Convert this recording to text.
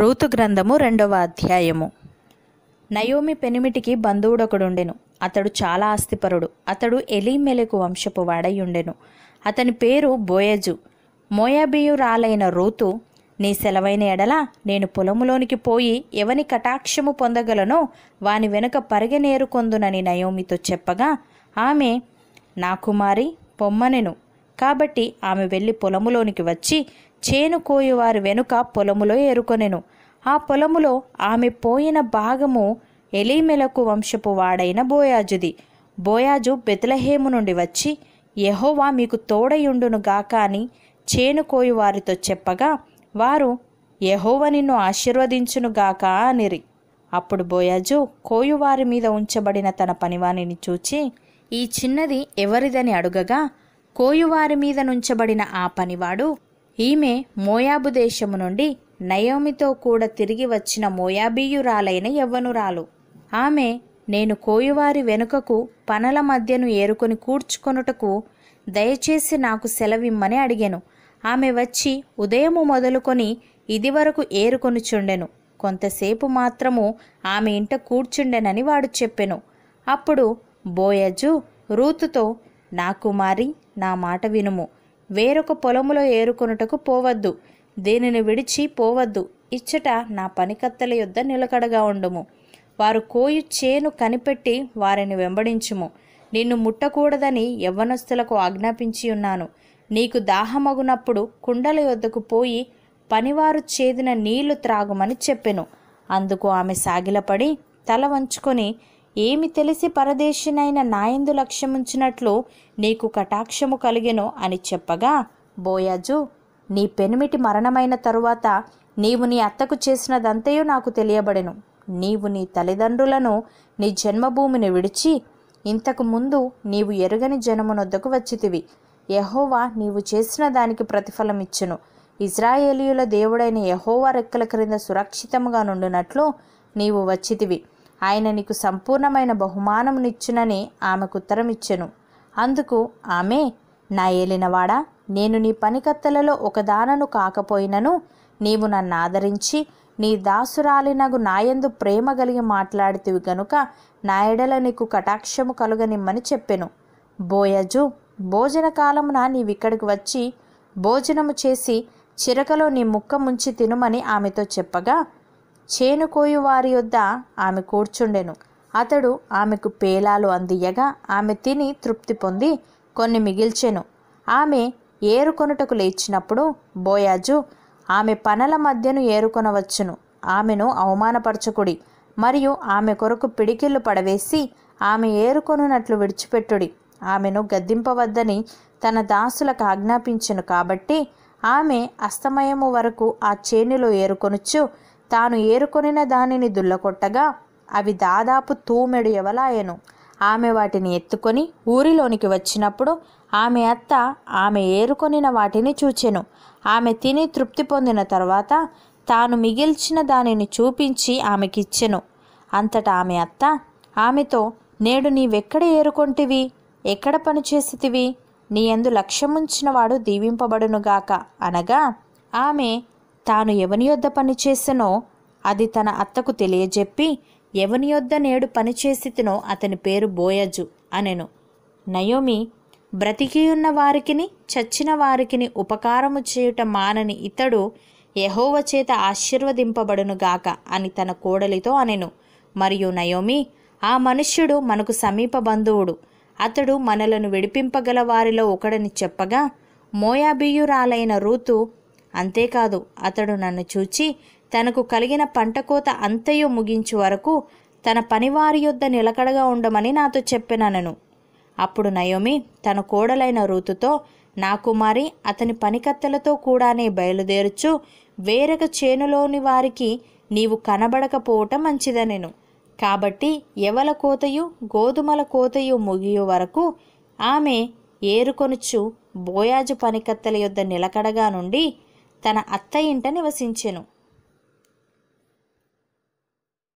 Ruth గ్రంథము రెండవ అధ్యాయము నయోమి పెనిమిటికి బంధువుడొకడుండెను అతడు చాలా ఆస్తిపరుడు అతడు ఎలీమెలకు వంశపు వాడయుండెను అతని పేరు బోయజు మోయాబియురాలైన రూతు నీ సెలవైన ఎడల నేను పొలములోనికి పోయి ఎవని కటాక్షము పొందగలనో వాని వెనుక పరిగెనేరుకొందునని నయోమితో చెప్పగా ఆమె నా కుమారి పొమ్మనెను కాబట్టి ఆమె వెళ్ళి పొలములోనికి వచ్చి చేను కోయువారి వెనుక పొలములో ఏరుకొనెను ఆ పొలములో ఆమె పోయిన భాగము ఎలీమెలకు వంశపు వాడైన బోయాజుది బోయాజు బెతలహేము నుండి వచ్చి యహోవా మీకు తోడయుండును గాక అని చేను కోయువారితో చెప్పగా వారు యహోవ నిన్ను ఆశీర్వదించునుగాక అనిరి అప్పుడు బోయాజు కోయువారి మీద ఉంచబడిన తన పనివాణిని చూచి ఈ చిన్నది ఎవరిదని అడుగగా కోయువారి మీద నుంచబడిన ఆ పనివాడు ఈమె మోయాబు దేశము నుండి నయోమితో కూడా తిరిగి వచ్చిన మోయాబీయురాలైన యవ్వనురాలు ఆమె నేను కోయువారి వెనుకకు పనల మధ్యను ఏరుకొని కూర్చుకొనుటకు దయచేసి నాకు సెలవిమ్మని అడిగాను ఆమె వచ్చి ఉదయము మొదలుకొని ఇదివరకు చుండెను కొంతసేపు మాత్రము ఆమె ఇంట కూర్చుండెనని వాడు చెప్పెను అప్పుడు బోయజు రూతుతో నా కుమారి నా మాట వినుము వేరొక పొలములో ఏరుకొనుటకు పోవద్దు దేనిని విడిచి పోవద్దు ఇచ్చట నా పనికత్తెల యొద్ద నిలకడగా ఉండుము వారు కోయు చేను కనిపెట్టి వారిని వెంబడించుము నిన్ను ముట్టకూడదని యవ్వనస్తులకు ఆజ్ఞాపించి ఉన్నాను నీకు దాహమగునప్పుడు కుండల యొద్దకు పోయి పనివారు చేదిన నీళ్లు త్రాగుమని చెప్పెను అందుకు ఆమె సాగిలపడి తల వంచుకొని ఏమి తెలిసి పరదేశినైన నాయందు లక్ష్యముంచినట్లు నీకు కటాక్షము కలిగెను అని చెప్పగా బోయాజు నీ పెనుమిటి మరణమైన తరువాత నీవు నీ అత్తకు చేసినదంతయు నాకు తెలియబడెను నీవు నీ తల్లిదండ్రులను నీ జన్మభూమిని విడిచి ఇంతకు ముందు నీవు ఎరుగని జనమునొద్దకు వచ్చితివి యహోవా నీవు చేసిన దానికి ప్రతిఫలమిచ్చును ఇజ్రాయేలీయుల దేవుడైన యహోవా రెక్కల క్రింద సురక్షితముగా నుండినట్లు నీవు వచ్చితివి ఆయన నీకు సంపూర్ణమైన బహుమానమునిచ్చునని ఆమెకు ఉత్తరమిచ్చెను అందుకు ఆమె నా ఏలినవాడా నేను నీ పనికత్తెలలో ఒకదానను కాకపోయినను నీవు నన్ను ఆదరించి నీ దాసురాలినగు నాయందు ప్రేమ కలిగి మాట్లాడితివి గనుక నా ఎడల నీకు కటాక్షము కలుగనిమ్మని చెప్పెను బోయజు భోజన కాలమున నీవిక్కడికి వచ్చి భోజనము చేసి చిరకలో నీ ముక్క ముంచి తినుమని ఆమెతో చెప్పగా చేనుకోయు వారి యొద్ద ఆమె కూర్చుండెను అతడు ఆమెకు పేలాలు అందియగా ఆమె తిని తృప్తి పొంది కొన్ని మిగిల్చెను ఆమె ఏరుకొనుటకు లేచినప్పుడు బోయాజు ఆమె పనల మధ్యను ఏరుకొనవచ్చును ఆమెను అవమానపరచకుడి మరియు ఆమె కొరకు పిడికిళ్ళు పడవేసి ఆమె ఏరుకొనున్నట్లు విడిచిపెట్టుడి ఆమెను గద్దింపవద్దని తన దాసులకు ఆజ్ఞాపించెను కాబట్టి ఆమె అస్తమయము వరకు ఆ చేనులో ఏరుకొనుచ్చు తాను ఏరుకొనిన దానిని దుల్లకొట్టగా అవి దాదాపు తూమెడు ఎవలాయను ఆమె వాటిని ఎత్తుకొని ఊరిలోనికి వచ్చినప్పుడు ఆమె అత్త ఆమె ఏరుకొనిన వాటిని చూచెను ఆమె తిని తృప్తి పొందిన తర్వాత తాను మిగిల్చిన దానిని చూపించి ఆమెకిచ్చెను అంతటా ఆమె అత్త ఆమెతో నేడు నీవెక్కడ ఏరుకొంటివి ఎక్కడ పనిచేసితివి నీ ఎందు లక్ష్యముంచినవాడు దీవింపబడునుగాక అనగా ఆమె తాను ఎవని యొద్ద పనిచేసెనో అది తన అత్తకు తెలియజెప్పి ఎవని యొద్ద నేడు పనిచేసితినో అతని పేరు బోయజు అనెను నయోమి బ్రతికియున్న వారికిని చచ్చిన వారికిని ఉపకారము చేయుట మానని ఇతడు యహోవ చేత ఆశీర్వదింపబడునుగాక అని తన కోడలితో అనెను మరియు నయోమి ఆ మనుష్యుడు మనకు సమీప బంధువుడు అతడు మనలను విడిపింపగల వారిలో ఒకడని చెప్పగా మోయాబియురాలైన రూతు అంతేకాదు అతడు నన్ను చూచి తనకు కలిగిన పంట కోత అంతయో ముగించు వరకు తన పనివారి యొద్ద నిలకడగా ఉండమని నాతో చెప్పినను అప్పుడు నయోమి తన కోడలైన రూతుతో నా కుమారి అతని పనికత్తెలతో కూడానే బయలుదేరుచు వేరొక చేనులోని వారికి నీవు కనబడకపోవటం మంచిదనెను కాబట్టి ఎవల కోతయు గోధుమల కోతయు ముగియు వరకు ఆమె ఏరుకొనుచు బోయాజు పనికత్తెల యొద్ద నిలకడగా నుండి తన అత్త ఇంట నివసించెను